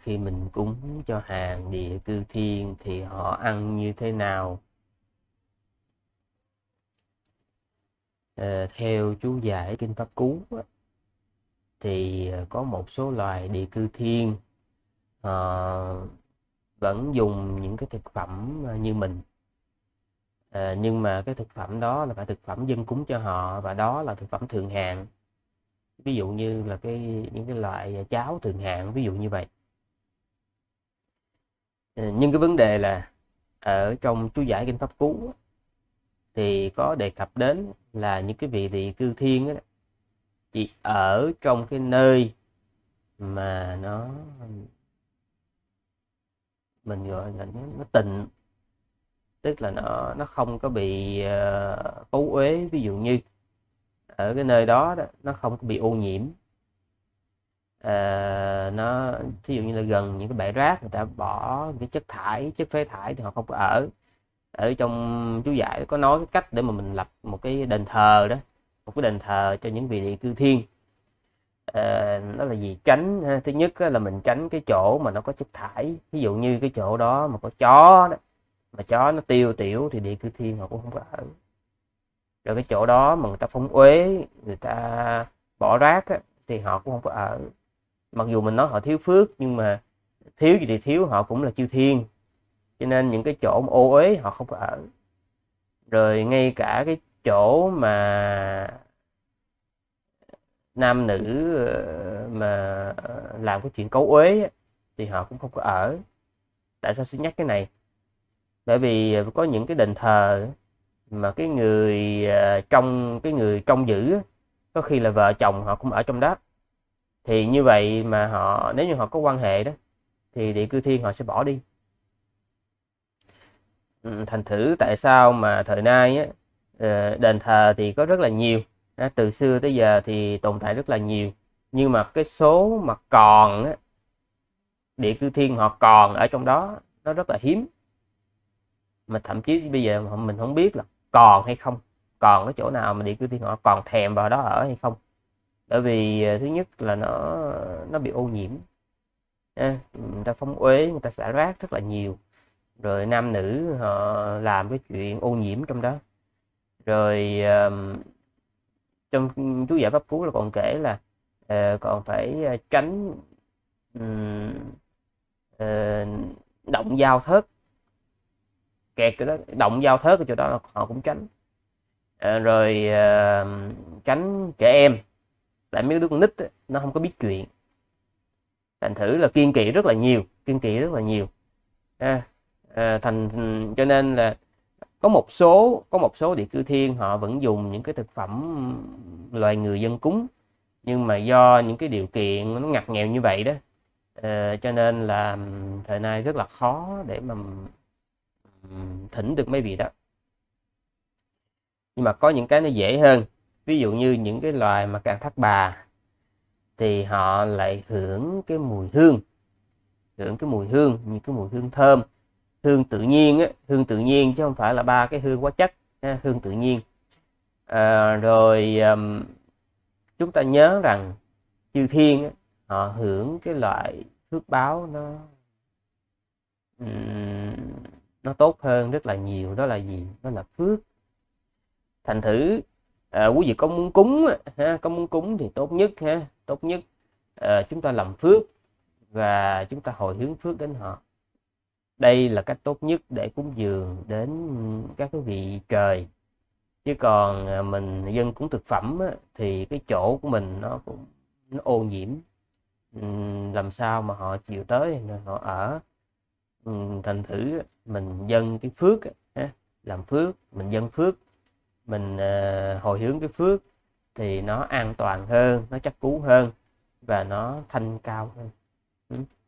khi mình cúng cho hàng địa cư thiên thì họ ăn như thế nào à, theo chú giải kinh pháp cú thì ờ, có một số loài địa cư thiên à, vẫn dùng những cái thực phẩm như mình à, nhưng mà cái thực phẩm đó là phải thực phẩm dân cúng cho họ và đó là thực phẩm thường hạng ví dụ như là cái những cái loại cháo thường hạng ví dụ như vậy Ờ, nhưng cái vấn đề là ở trong chú giải kinh pháp cú thì có đề cập đến là những cái vị địa cư thiên đó, chỉ ở trong cái nơi mà nó mình gọi là nó, nó tịnh tức là nó nó không có bị uh, ờ, cấu uế ví dụ như ở cái nơi đó, đó nó không bị ô nhiễm uh, nó thí dụ như là gần những cái bãi rác người ta bỏ cái chất thải chất phế thải thì họ không có ở ở trong chú giải có nói cái cách để mà mình lập một cái đền thờ đó một cái đền thờ cho những vị địa cư thiên ờ, nó đó là gì tránh ha. thứ nhất là mình tránh cái chỗ mà nó có chất thải ví dụ như cái chỗ đó mà có chó đó mà chó nó tiêu tiểu thì địa cư thiên họ cũng không có ở rồi cái chỗ đó mà người ta phóng uế người ta bỏ rác á, thì họ cũng không có ở mặc dù mình nói họ thiếu phước nhưng mà thiếu gì thì thiếu họ cũng là chư thiên cho nên những cái chỗ ô uế họ không có ở rồi ngay cả cái chỗ mà nam nữ ờ, mà ờ, làm cái chuyện cấu uế thì họ cũng không có ở tại sao xin nhắc cái này bởi vì có những cái đền thờ mà cái người ờ, trong cái người trong giữ có khi là vợ chồng họ cũng ở trong đó thì như vậy mà họ nếu như họ có quan hệ đó thì địa cư thiên họ sẽ bỏ đi ừ, thành thử tại sao mà thời nay á, ờ, đền thờ thì có rất là nhiều từ xưa tới giờ thì tồn tại rất là nhiều nhưng mà cái số mà còn á, địa cư thiên họ còn ở trong đó nó rất là hiếm mà thậm chí bây giờ mình không biết là còn hay không còn cái chỗ nào mà địa cư thiên họ còn thèm vào đó ở hay không bởi vì à, thứ nhất là nó nó bị ô nhiễm à, người ta phóng uế người ta xả rác rất là nhiều rồi nam nữ họ làm cái chuyện ô nhiễm trong đó rồi trong chú giải pháp cứu là còn kể là ờ, còn phải à, tránh ờ, động dao thớt kẹt cái đó động dao thớt ở chỗ đó là họ cũng tránh ờ, rồi tránh trẻ em tại mấy đứa con nít nó không có biết chuyện thành thử là kiên kỵ rất là nhiều kiên kỵ rất là nhiều à, à thành cho nên là có một số có một số địa cư thiên họ vẫn dùng những cái thực phẩm loài người dân cúng nhưng mà do những cái điều kiện nó ngặt nghèo như vậy đó à, cho nên là thời nay rất là khó để mà thỉnh được mấy vị đó nhưng mà có những cái nó dễ hơn ví dụ như những cái loài mà càng thắt bà thì họ lại hưởng cái mùi hương hưởng cái mùi hương những cái mùi hương thơm hương tự nhiên á, hương tự nhiên chứ không phải là ba cái hương quá chất hương tự nhiên à, rồi um, chúng ta nhớ rằng chư thiên á, họ hưởng cái loại phước báo nó um, nó tốt hơn rất là nhiều đó là gì đó là phước thành thử à, quý vị có muốn cúng ha, có muốn cúng thì tốt nhất ha tốt nhất à, chúng ta làm phước và chúng ta hồi hướng phước đến họ đây là cách tốt nhất để cúng dường đến các cái vị trời chứ còn ờ, mình dân cúng thực phẩm á, thì cái chỗ của mình nó cũng nó ô nhiễm làm sao mà họ chịu tới họ ở thành thử mình dân cái phước làm phước mình dân phước mình uh, hồi hướng cái phước thì nó an toàn hơn nó chắc cú hơn và nó thanh cao hơn ừ.